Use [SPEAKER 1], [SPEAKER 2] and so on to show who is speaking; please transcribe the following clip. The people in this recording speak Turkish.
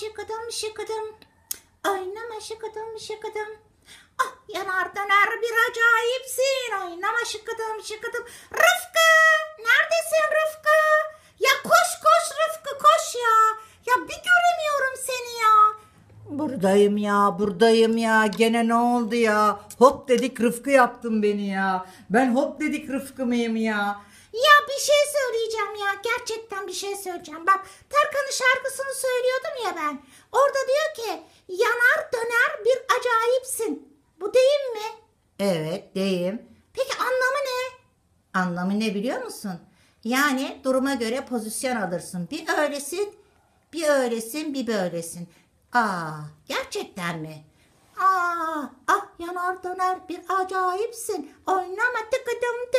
[SPEAKER 1] şıkıdım şıkıdım. Oynama şıkıdım şıkıdım. Ah yanar döner bir acayipsin. Oynama şıkıdım şıkıdım. Rıfkı neredesin Rıfkı? Ya koş koş Rıfkı koş ya. Ya bir göremiyorum seni ya.
[SPEAKER 2] Buradayım ya buradayım ya gene ne oldu ya? Hop dedik Rıfkı yaptın beni ya. Ben hop dedik Rıfkı mıyım ya? Ya bir şey söyleyeceğim ya gerçekten
[SPEAKER 1] bir şey söyleyeceğim. Bak Tarkan'ın şarkısını söylüyordum ya ben. Orada diyor ki yanar döner bir acayipsin. Bu deyim mi?
[SPEAKER 2] Evet deyim.
[SPEAKER 1] Peki anlamı ne? Anlamı ne biliyor musun? Yani duruma göre pozisyon alırsın. Bir öylesin, bir öylesin, bir böylesin. Aa, gerçekten mi? Aa, ah yanar döner bir acayipsin. Oynama tıkıdım